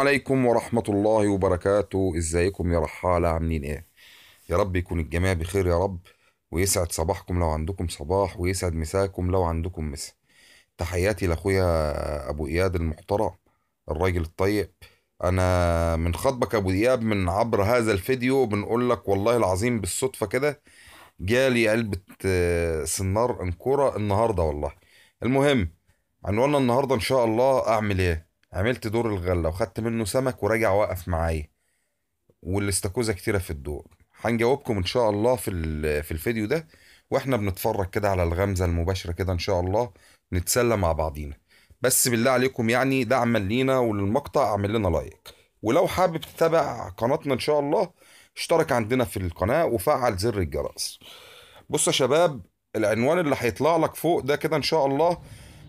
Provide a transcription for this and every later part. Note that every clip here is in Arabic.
عليكم ورحمة الله وبركاته ازيكم يا رحالة عاملين ايه يا رب يكون الجميع بخير يا رب ويسعد صباحكم لو عندكم صباح ويسعد مساكم لو عندكم مسا تحياتي لاخويا ابو اياد المحترم الراجل الطيب انا من خطبك ابو اياد من عبر هذا الفيديو بنقول لك والله العظيم بالصدفة كده جالي علبة آه، سنار انكورة النهاردة والله المهم عنواننا النهاردة ان شاء الله اعمل ايه عملت دور الغله وخدت منه سمك وراجع واقف معايا والاستاكوزا كتيره في الدور هنجاوبكم ان شاء الله في في الفيديو ده واحنا بنتفرج كده على الغمزه المباشره كده ان شاء الله نتسلى مع بعضينا بس بالله عليكم يعني دعما لينا وللمقطع اعمل لنا لايك ولو حابب تتابع قناتنا ان شاء الله اشترك عندنا في القناه وفعل زر الجرس بص يا شباب العنوان اللي هيطلع لك فوق ده كده ان شاء الله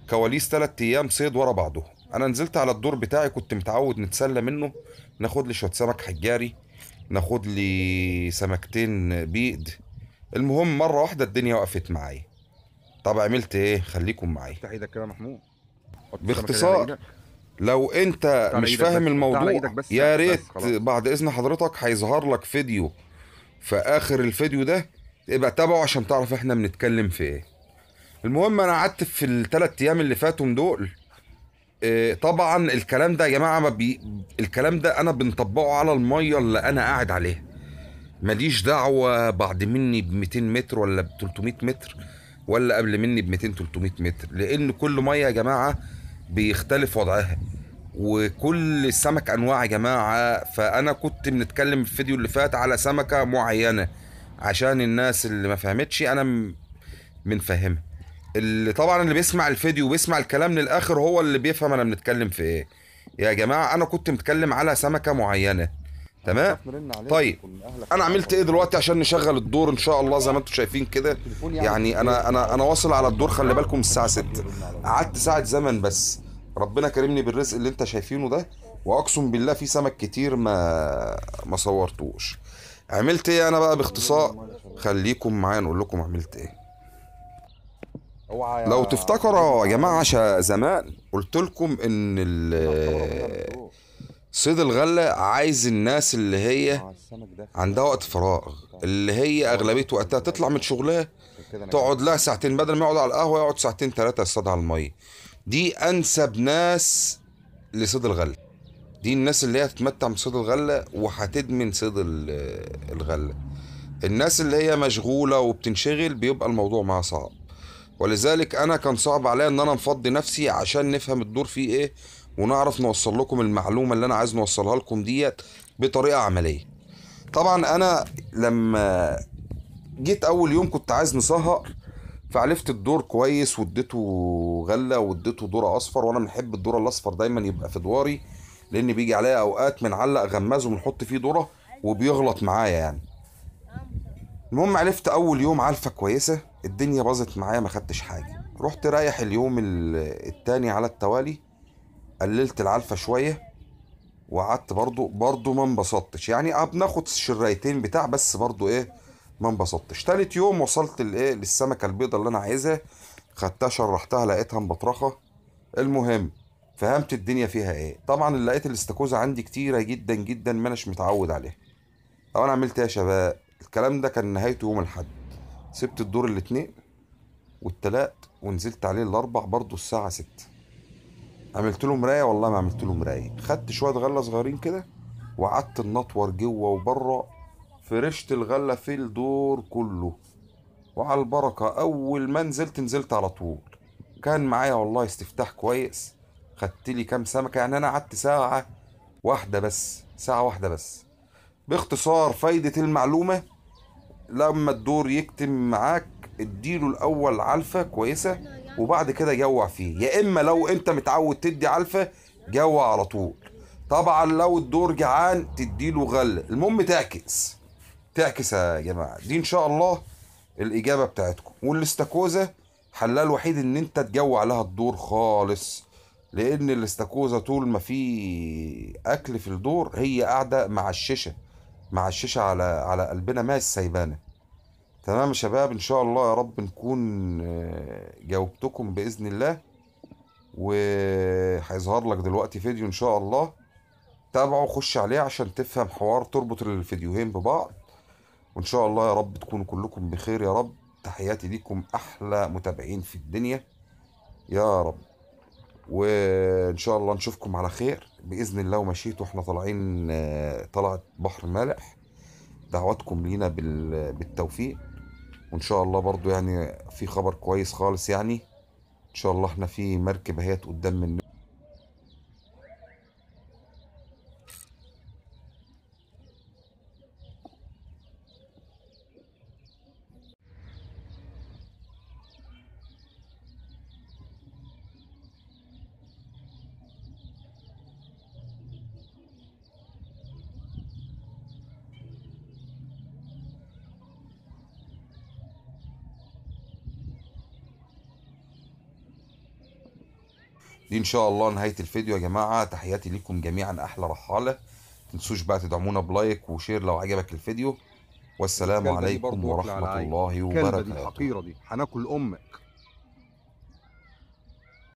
كواليس 3 ايام صيد ورا بعضهم انا نزلت على الدور بتاعي كنت متعود نتسلى منه ناخد لي شويه سمك حجاري ناخد لي سمكتين بيض المهم مره واحده الدنيا وقفت معايا طب عملت ايه خليكم معايا افتح ايدك كده محمود باختصار لو انت مش فاهم الموضوع يا ريت بعد اذن حضرتك هيظهر لك فيديو في اخر الفيديو ده ابقى تابعه عشان تعرف احنا بنتكلم في ايه المهم انا قعدت في الثلاث ايام اللي فاتهم دول آه، طبعا الكلام ده يا جماعه ما بي... الكلام ده انا بنطبقه على الميه اللي انا قاعد عليها ماليش دعوه بعد مني ب 200 متر ولا ب 300 متر ولا قبل مني ب 200 300 متر لان كل ميه يا جماعه بيختلف وضعها وكل السمك انواع يا جماعه فانا كنت بنتكلم الفيديو اللي فات على سمكه معينه عشان الناس اللي ما فهمتش انا منفهمها اللي طبعا اللي بيسمع الفيديو وبيسمع الكلام للاخر هو اللي بيفهم انا بنتكلم في ايه يا جماعه انا كنت متكلم على سمكه معينه تمام طيب انا عملت ايه دلوقتي عشان نشغل الدور ان شاء الله زي ما انتم شايفين كده يعني, يعني انا انا انا واصل على الدور خلي بالكم الساعه 6 قعدت ساعه زمن بس ربنا كرمني بالرزق اللي انت شايفينه ده واقسم بالله في سمك كتير ما ما صورتوش عملت ايه انا بقى باختصار خليكم معايا نقول لكم عملت ايه لو تفتكروا يا جماعه زمان قلت لكم ان صيد الغله عايز الناس اللي هي آه، عندها وقت فراغ اللي هي اغلبيه وقتها تطلع من شغلها تقعد لها ساعتين بدل ما يقعد على القهوه يقعد ساعتين ثلاثه يصطاد على الميه دي انسب ناس لصيد الغله دي الناس اللي هي هتتمتع بصيد الغله وهتدمن صيد الغله الناس اللي هي مشغوله وبتنشغل بيبقى الموضوع معاها صعب ولذلك انا كان صعب عليا ان انا نفضي نفسي عشان نفهم الدور فيه ايه ونعرف نوصل لكم المعلومه اللي انا عايز نوصلها لكم ديت بطريقه عمليه طبعا انا لما جيت اول يوم كنت عايز نسهر فعرفت الدور كويس واديته غله واديته دوره اصفر وانا بنحب الدور الاصفر دايما يبقى في دواري لان بيجي عليا اوقات بنعلق غماز وبنحط فيه دوره وبيغلط معايا يعني المهم عرفت اول يوم علفه كويسه الدنيا باظت معايا ما خدتش حاجه رحت رايح اليوم التاني على التوالي قللت العلفه شويه وقعدت برضو برضو ما انبسطتش يعني بناخد شرايتين بتاع بس برضو ايه ما انبسطتش تالت يوم وصلت لايه للسمكه البيضه اللي انا عايزها خدتها شرحتها لقيتها مبطرخه المهم فهمت الدنيا فيها ايه طبعا اللي لقيت الاستاكوزا عندي كتيره جدا جدا ما متعود عليها طب انا عملت ايه يا شباب الكلام ده كان نهايته يوم الحد سبت الدور الاثنين والتلات ونزلت عليه الاربع برضه الساعة ستة عملت له مراية والله ما عملت له مراية خدت شوية غلة صغيرين كده وقعدت النطور جوه وبره فرشت الغلة في الدور كله وعلى البركة أول ما نزلت نزلت على طول كان معايا والله استفتاح كويس خدت لي كام سمكة يعني أنا قعدت ساعة واحدة بس ساعة واحدة بس باختصار فايدة المعلومة لما الدور يكتم معاك اديله الاول علفه كويسه وبعد كده جوع فيه يا اما لو انت متعود تدي علفه جوع على طول طبعا لو الدور جعان تديله غله المهم تعكس تعكس يا جماعه دي ان شاء الله الاجابه بتاعتكم والاستاكوزا حلها الوحيد ان انت تجوع لها الدور خالص لان الاستاكوزا طول ما في اكل في الدور هي قاعده مع الشيشه معششه على على قلبنا ما السيبانه تمام يا شباب ان شاء الله يا رب نكون آه، جاوبتكم باذن الله وهيظهر لك دلوقتي فيديو ان شاء الله تابعه خش عليه عشان تفهم حوار تربط الفيديوهين ببعض وان شاء الله يا رب تكونوا كلكم بخير يا رب تحياتي ليكم احلى متابعين في الدنيا يا رب وان شاء الله نشوفكم على خير باذن الله ومشيت احنا طالعين آه، طلعت بحر مالح دعواتكم لينا بالتوفيق وان شاء الله برضو يعني في خبر كويس خالص يعني ان شاء الله احنا في مركب اهيت قدام مننا دي ان شاء الله نهايه الفيديو يا جماعه تحياتي ليكم جميعا احلى رحاله تنسوش بقى تدعمونا بلايك وشير لو عجبك الفيديو والسلام عليكم ورحمه الله وبركاته دي الحقيره دي هناكل امك